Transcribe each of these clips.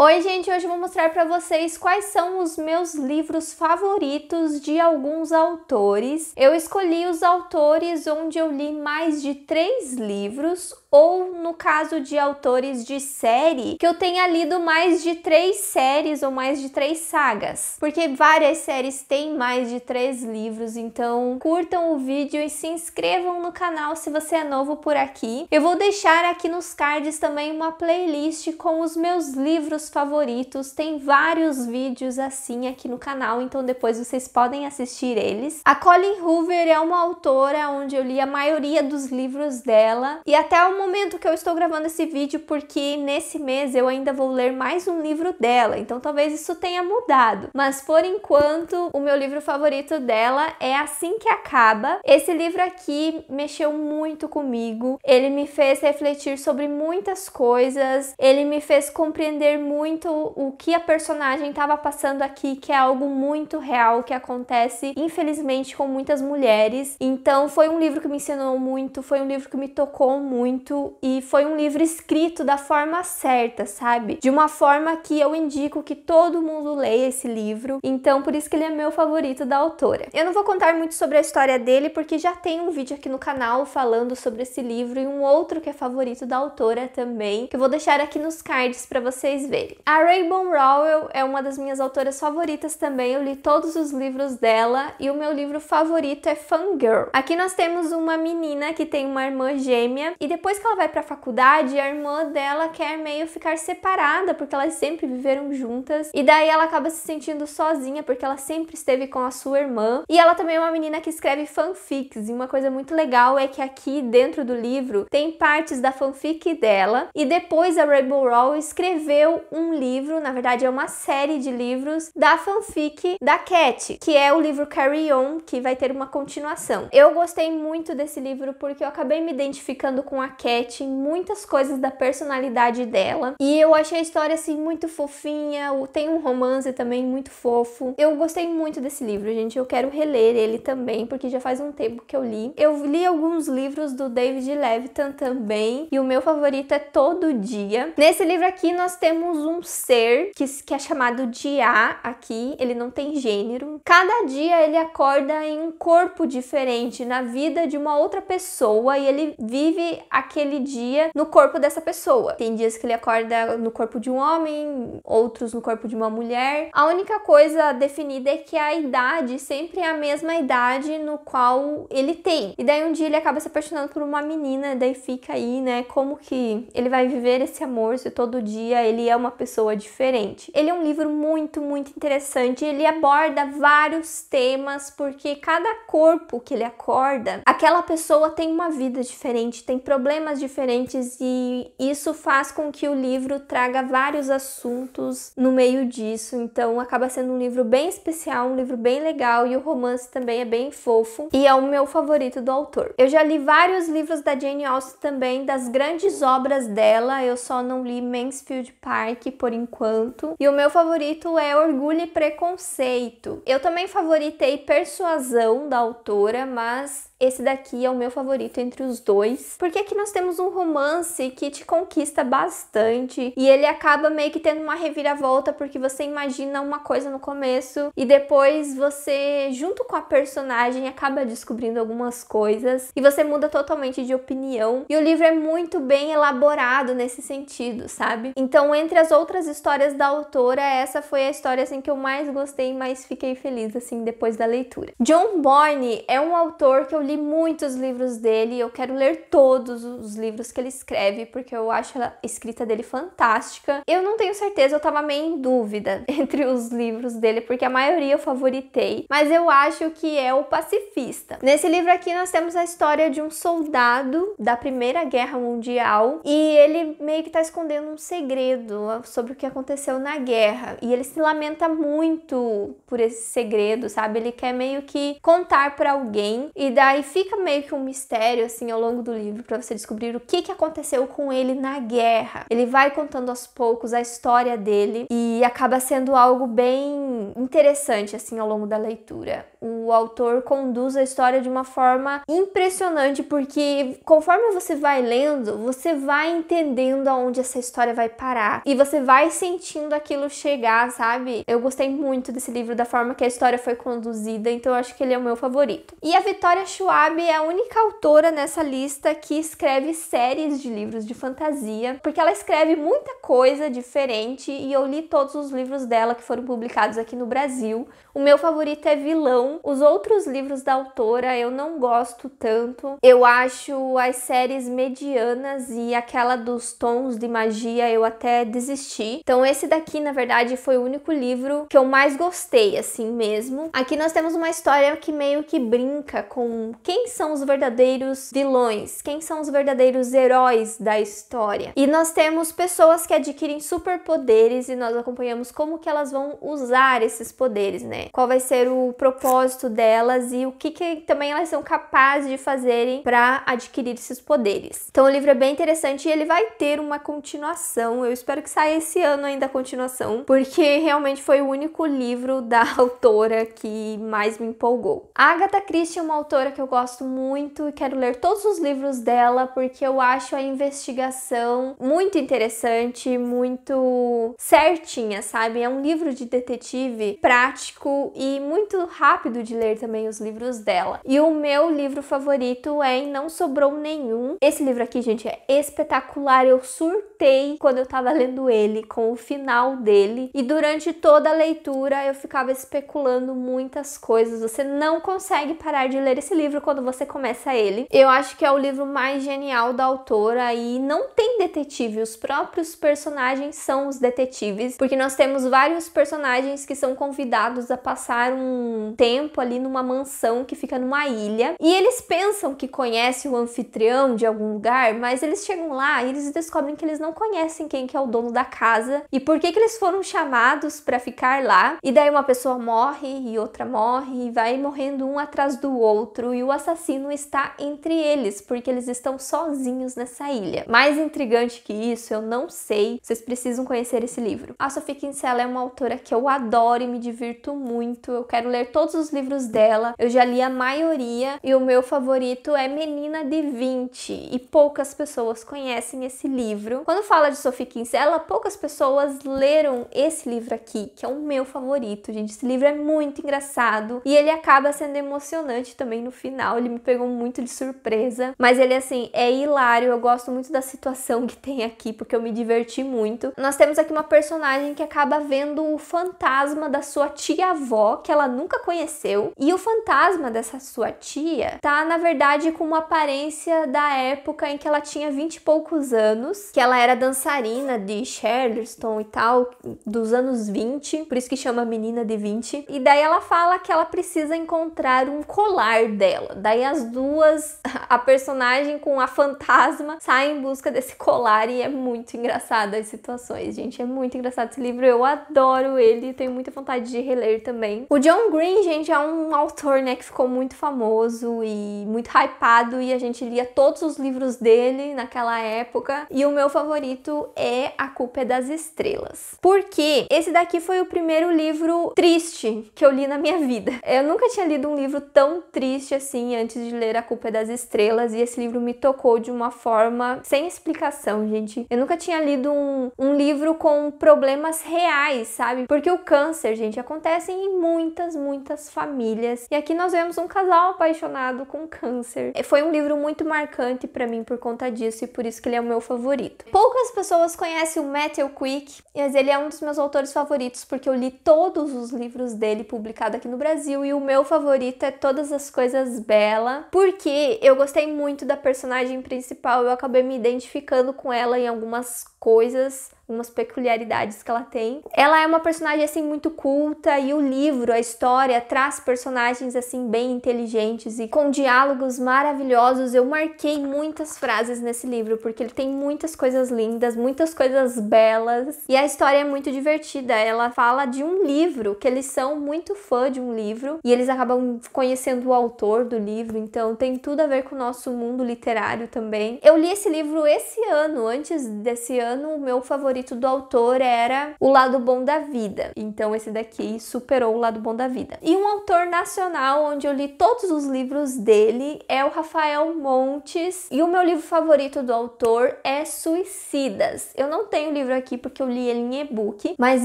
Oi, gente, hoje eu vou mostrar para vocês quais são os meus livros favoritos de alguns autores. Eu escolhi os autores onde eu li mais de três livros, ou no caso de autores de série, que eu tenha lido mais de três séries ou mais de três sagas, porque várias séries têm mais de três livros, então curtam o vídeo e se inscrevam no canal se você é novo por aqui. Eu vou deixar aqui nos cards também uma playlist com os meus livros favoritos, tem vários vídeos assim aqui no canal, então depois vocês podem assistir eles. A Colin Hoover é uma autora onde eu li a maioria dos livros dela e até o momento que eu estou gravando esse vídeo, porque nesse mês eu ainda vou ler mais um livro dela, então talvez isso tenha mudado. Mas por enquanto, o meu livro favorito dela é Assim que Acaba. Esse livro aqui mexeu muito comigo, ele me fez refletir sobre muitas coisas, ele me fez compreender muito o que a personagem estava passando aqui, que é algo muito real que acontece, infelizmente, com muitas mulheres. Então foi um livro que me ensinou muito, foi um livro que me tocou muito muito e foi um livro escrito da forma certa, sabe? De uma forma que eu indico que todo mundo leia esse livro. Então, por isso que ele é meu favorito da autora. Eu não vou contar muito sobre a história dele porque já tem um vídeo aqui no canal falando sobre esse livro e um outro que é favorito da autora também, que eu vou deixar aqui nos cards para vocês verem. A Raybon Rowell é uma das minhas autoras favoritas também. Eu li todos os livros dela e o meu livro favorito é Fangirl. Aqui nós temos uma menina que tem uma irmã gêmea e depois que ela vai para a faculdade, a irmã dela quer meio ficar separada, porque elas sempre viveram juntas. E daí ela acaba se sentindo sozinha, porque ela sempre esteve com a sua irmã. E ela também é uma menina que escreve fanfics. E uma coisa muito legal é que aqui dentro do livro tem partes da fanfic dela. E depois a Rainbow Rowell escreveu um livro, na verdade é uma série de livros, da fanfic da Cat, que é o livro Carry On, que vai ter uma continuação. Eu gostei muito desse livro porque eu acabei me identificando com a Cat muitas coisas da personalidade dela. E eu achei a história assim muito fofinha, tem um romance também muito fofo. Eu gostei muito desse livro, gente. Eu quero reler ele também, porque já faz um tempo que eu li. Eu li alguns livros do David Levitan também, e o meu favorito é Todo Dia. Nesse livro aqui nós temos um ser que, que é chamado de A aqui, ele não tem gênero. Cada dia ele acorda em um corpo diferente, na vida de uma outra pessoa, e ele vive aqui naquele dia no corpo dessa pessoa. Tem dias que ele acorda no corpo de um homem, outros no corpo de uma mulher. A única coisa definida é que a idade sempre é a mesma idade no qual ele tem. E daí um dia ele acaba se apaixonando por uma menina, daí fica aí, né, como que ele vai viver esse amor se todo dia ele é uma pessoa diferente. Ele é um livro muito, muito interessante, ele aborda vários temas porque cada corpo que ele acorda, aquela pessoa tem uma vida diferente, tem problemas temas diferentes e isso faz com que o livro traga vários assuntos no meio disso. Então acaba sendo um livro bem especial, um livro bem legal e o romance também é bem fofo e é o meu favorito do autor. Eu já li vários livros da Jane Austen também, das grandes obras dela, eu só não li Mansfield Park por enquanto. E o meu favorito é Orgulho e Preconceito. Eu também favoritei Persuasão da autora, mas esse daqui é o meu favorito entre os dois, porque aqui nós temos um romance que te conquista bastante e ele acaba meio que tendo uma reviravolta porque você imagina uma coisa no começo e depois você, junto com a personagem, acaba descobrindo algumas coisas e você muda totalmente de opinião. E o livro é muito bem elaborado nesse sentido, sabe? Então, entre as outras histórias da autora, essa foi a história assim que eu mais gostei e mais fiquei feliz assim depois da leitura. John Boyne é um autor que eu li muitos livros dele e eu quero ler todos os livros que ele escreve, porque eu acho a escrita dele fantástica. Eu não tenho certeza, eu tava meio em dúvida entre os livros dele, porque a maioria eu favoritei, mas eu acho que é o Pacifista. Nesse livro aqui nós temos a história de um soldado da Primeira Guerra Mundial e ele meio que tá escondendo um segredo sobre o que aconteceu na guerra e ele se lamenta muito por esse segredo, sabe? Ele quer meio que contar para alguém e daí Aí fica meio que um mistério assim ao longo do livro para você descobrir o que, que aconteceu com ele na guerra. Ele vai contando aos poucos a história dele e acaba sendo algo bem interessante assim ao longo da leitura o autor conduz a história de uma forma impressionante, porque conforme você vai lendo, você vai entendendo aonde essa história vai parar e você vai sentindo aquilo chegar, sabe? Eu gostei muito desse livro, da forma que a história foi conduzida, então eu acho que ele é o meu favorito. E a Vitória Schwab é a única autora nessa lista que escreve séries de livros de fantasia, porque ela escreve muita coisa diferente e eu li todos os livros dela que foram publicados aqui no Brasil. O meu favorito é Vilão então, os outros livros da autora eu não gosto tanto. Eu acho as séries medianas e aquela dos tons de magia eu até desisti. Então esse daqui, na verdade, foi o único livro que eu mais gostei, assim mesmo. Aqui nós temos uma história que meio que brinca com quem são os verdadeiros vilões, quem são os verdadeiros heróis da história. E nós temos pessoas que adquirem superpoderes e nós acompanhamos como que elas vão usar esses poderes, né? Qual vai ser o propósito propósito delas e o que, que também elas são capazes de fazerem para adquirir esses poderes. Então o livro é bem interessante e ele vai ter uma continuação. Eu espero que saia esse ano ainda a continuação, porque realmente foi o único livro da autora que mais me empolgou. A Agatha Christie é uma autora que eu gosto muito e quero ler todos os livros dela porque eu acho a investigação muito interessante, muito certinha, sabe? É um livro de detetive prático e muito rápido rápido de ler também os livros dela. E o meu livro favorito é Em Não Sobrou Nenhum. Esse livro aqui, gente, é espetacular. Eu surtei quando eu tava lendo ele, com o final dele. E durante toda a leitura eu ficava especulando muitas coisas. Você não consegue parar de ler esse livro quando você começa ele. Eu acho que é o livro mais genial da autora e não tem detetive. Os próprios personagens são os detetives, porque nós temos vários personagens que são convidados a passar um tempo tempo ali numa mansão que fica numa ilha. E eles pensam que conhecem o anfitrião de algum lugar, mas eles chegam lá e eles descobrem que eles não conhecem quem que é o dono da casa e por que que eles foram chamados para ficar lá. E daí uma pessoa morre e outra morre e vai morrendo um atrás do outro e o assassino está entre eles porque eles estão sozinhos nessa ilha. Mais intrigante que isso, eu não sei. Vocês precisam conhecer esse livro. A Sophie Kinsella é uma autora que eu adoro e me divirto muito. Eu quero ler todos os os livros dela, eu já li a maioria e o meu favorito é Menina de 20 e poucas pessoas conhecem esse livro. Quando fala de Sophie Kinsella, poucas pessoas leram esse livro aqui, que é o meu favorito, gente. Esse livro é muito engraçado e ele acaba sendo emocionante também no final, ele me pegou muito de surpresa, mas ele assim é hilário, eu gosto muito da situação que tem aqui porque eu me diverti muito. Nós temos aqui uma personagem que acaba vendo o fantasma da sua tia-avó que ela nunca conheceu faleceu e o fantasma dessa sua tia tá, na verdade, com uma aparência da época em que ela tinha vinte e poucos anos, que ela era dançarina de Charleston e tal, dos anos 20, por isso que chama Menina de 20. E daí ela fala que ela precisa encontrar um colar dela. Daí as duas, a personagem com a fantasma, saem em busca desse colar e é muito engraçado as situações, gente. É muito engraçado esse livro, eu adoro ele, tenho muita vontade de reler também. O John Green, gente, é um autor, né, que ficou muito famoso e muito hypado e a gente lia todos os livros dele naquela época. E o meu favorito é A Culpa é das Estrelas. Porque esse daqui foi o primeiro livro triste que eu li na minha vida. Eu nunca tinha lido um livro tão triste assim antes de ler A Culpa é das Estrelas e esse livro me tocou de uma forma sem explicação, gente. Eu nunca tinha lido um, um livro com problemas reais, sabe? Porque o câncer, gente, acontece em muitas, muitas famílias. E aqui nós vemos um casal apaixonado com câncer. É, foi um livro muito marcante para mim por conta disso e por isso que ele é o meu favorito. Poucas pessoas conhecem o Matthew Quick, mas ele é um dos meus autores favoritos porque eu li todos os livros dele publicado aqui no Brasil e o meu favorito é Todas as Coisas Bela, porque eu gostei muito da personagem principal, eu acabei me identificando com ela em algumas coisas umas peculiaridades que ela tem. Ela é uma personagem assim muito culta e o livro, a história traz personagens assim bem inteligentes e com diálogos maravilhosos. Eu marquei muitas frases nesse livro porque ele tem muitas coisas lindas, muitas coisas belas e a história é muito divertida. Ela fala de um livro que eles são muito fã de um livro e eles acabam conhecendo o autor do livro, então tem tudo a ver com o nosso mundo literário também. Eu li esse livro esse ano, antes desse ano, o meu favorito favorito do autor era O Lado Bom da Vida. Então esse daqui superou O Lado Bom da Vida. E um autor nacional onde eu li todos os livros dele é o Rafael Montes. E o meu livro favorito do autor é Suicidas. Eu não tenho o livro aqui porque eu li ele em e-book, mas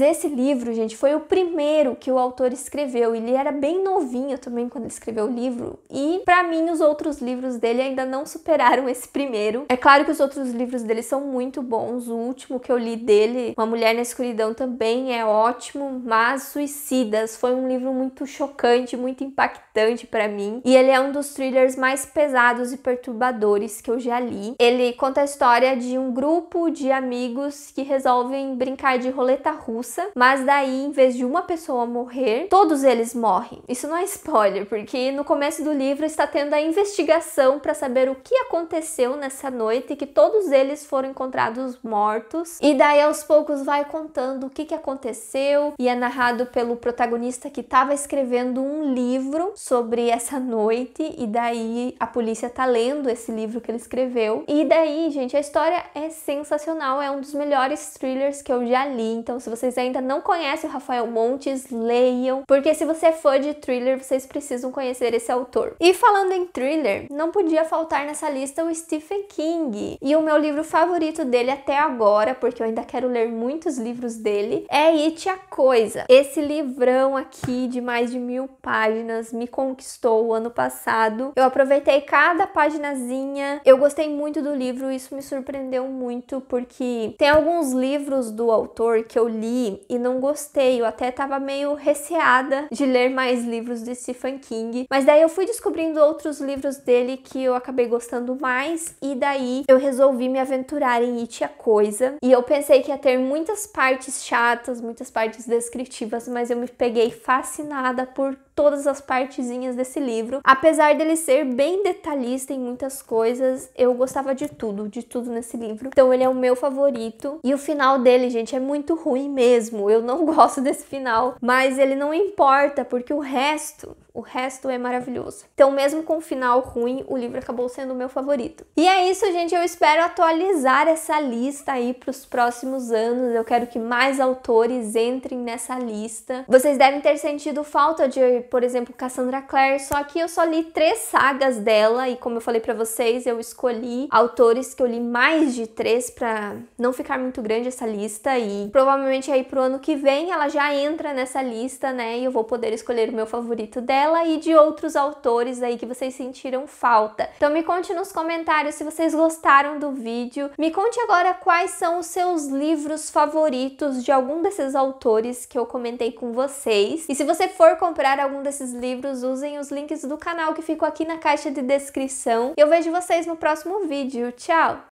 esse livro, gente, foi o primeiro que o autor escreveu. Ele era bem novinho também quando escreveu o livro. E para mim os outros livros dele ainda não superaram esse primeiro. É claro que os outros livros dele são muito bons. O último que eu li dele, Uma Mulher na Escuridão, também é ótimo, mas Suicidas foi um livro muito chocante, muito impactante para mim. E ele é um dos thrillers mais pesados e perturbadores que eu já li. Ele conta a história de um grupo de amigos que resolvem brincar de roleta russa, mas daí, em vez de uma pessoa morrer, todos eles morrem. Isso não é spoiler, porque no começo do livro está tendo a investigação para saber o que aconteceu nessa noite que todos eles foram encontrados mortos. E daí aí aos poucos vai contando o que, que aconteceu e é narrado pelo protagonista que estava escrevendo um livro sobre essa noite e daí a polícia tá lendo esse livro que ele escreveu. E daí, gente, a história é sensacional, é um dos melhores thrillers que eu já li. Então, se vocês ainda não conhecem o Rafael Montes, leiam, porque se você é fã de thriller, vocês precisam conhecer esse autor. E falando em thriller, não podia faltar nessa lista o Stephen King. E o meu livro favorito dele até agora, porque eu ainda quero ler muitos livros dele, é It a Coisa. Esse livrão aqui de mais de mil páginas me conquistou o ano passado. Eu aproveitei cada paginazinha, eu gostei muito do livro, isso me surpreendeu muito, porque tem alguns livros do autor que eu li e não gostei, eu até tava meio receada de ler mais livros de Stephen King, mas daí eu fui descobrindo outros livros dele que eu acabei gostando mais e daí eu resolvi me aventurar em It a Coisa e eu pensei pensei que ia ter muitas partes chatas, muitas partes descritivas, mas eu me peguei fascinada por todas as partezinhas desse livro. Apesar dele ser bem detalhista em muitas coisas, eu gostava de tudo, de tudo nesse livro. Então ele é o meu favorito. E o final dele, gente, é muito ruim mesmo. Eu não gosto desse final, mas ele não importa porque o resto, o resto é maravilhoso. Então mesmo com o final ruim, o livro acabou sendo o meu favorito. E é isso, gente. Eu espero atualizar essa lista aí para os próximos anos. Eu quero que mais autores entrem nessa lista. Vocês devem ter sentido falta de por exemplo, Cassandra Clare, só que eu só li três sagas dela e como eu falei para vocês, eu escolhi autores que eu li mais de três para não ficar muito grande essa lista e provavelmente aí pro ano que vem ela já entra nessa lista, né? E eu vou poder escolher o meu favorito dela e de outros autores aí que vocês sentiram falta. Então me conte nos comentários se vocês gostaram do vídeo. Me conte agora quais são os seus livros favoritos de algum desses autores que eu comentei com vocês. E se você for comprar algum um desses livros, usem os links do canal que ficam aqui na caixa de descrição. E eu vejo vocês no próximo vídeo. Tchau!